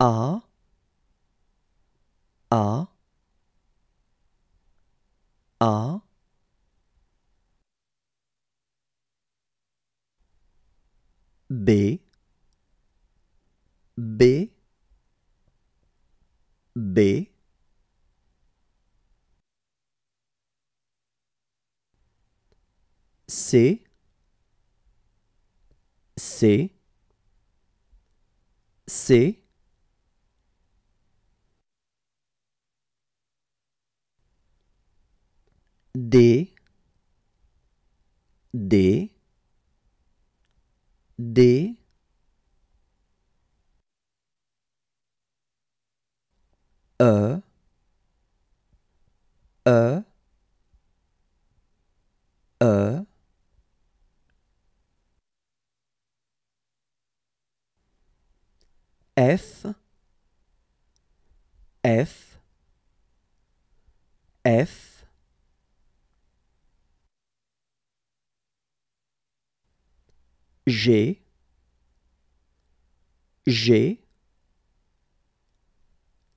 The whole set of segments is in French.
A A A B B B C C C D D D E E E F F F G G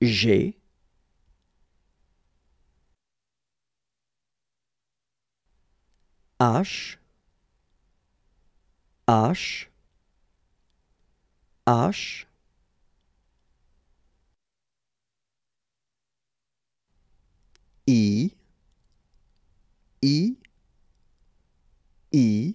G H H H I I I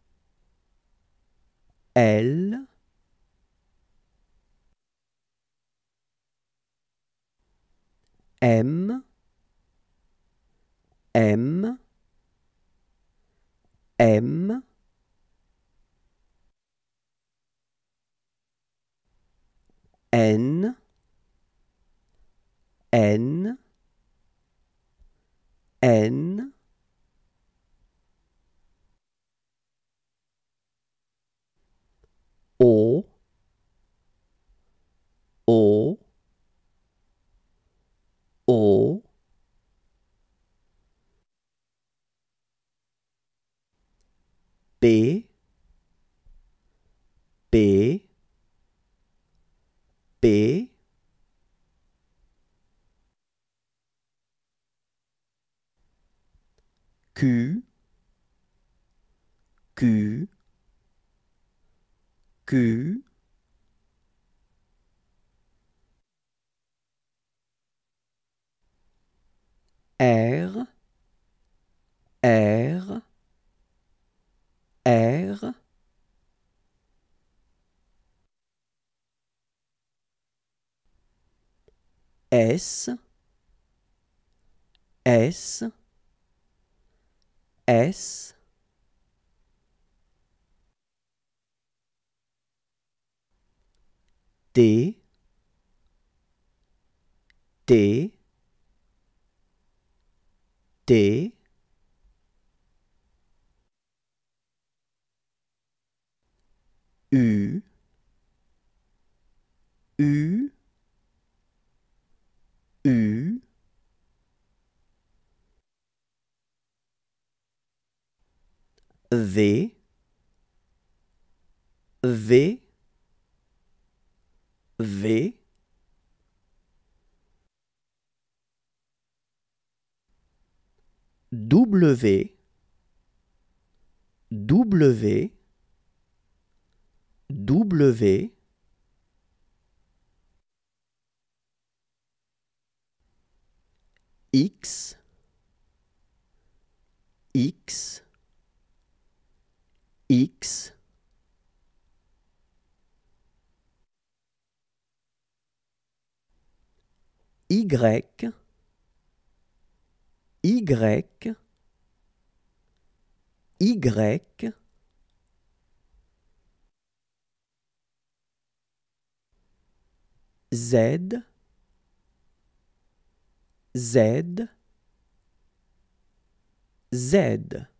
L M M M n n n o o b b b q q q R, R, R. S, S, S. D, D. T U U U V V V W W W X X X Y y, Y, Z, Z, Z.